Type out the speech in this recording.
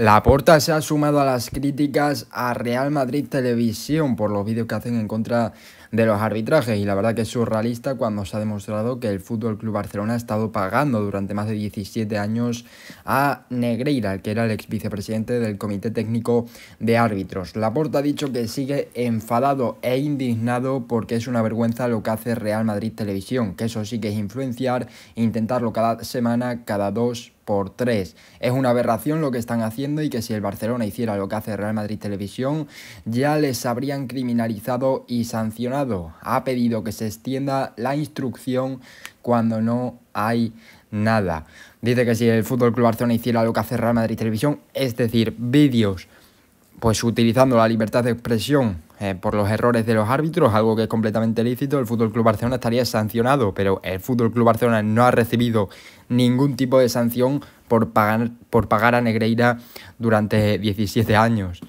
Laporta se ha sumado a las críticas a Real Madrid Televisión por los vídeos que hacen en contra de los arbitrajes y la verdad que es surrealista cuando se ha demostrado que el Fútbol Club Barcelona ha estado pagando durante más de 17 años a Negreira, que era el ex vicepresidente del Comité Técnico de Árbitros. Laporta ha dicho que sigue enfadado e indignado porque es una vergüenza lo que hace Real Madrid Televisión, que eso sí que es influenciar intentarlo cada semana, cada dos por tres Es una aberración lo que están haciendo y que si el Barcelona hiciera lo que hace Real Madrid Televisión, ya les habrían criminalizado y sancionado. Ha pedido que se extienda la instrucción cuando no hay nada. Dice que si el Fútbol Club Barcelona hiciera lo que hace Real Madrid Televisión, es decir, vídeos, pues utilizando la libertad de expresión eh, por los errores de los árbitros, algo que es completamente lícito, el Fútbol Club Barcelona estaría sancionado, pero el Fútbol Club Barcelona no ha recibido ningún tipo de sanción por pagar, por pagar a Negreira durante 17 años.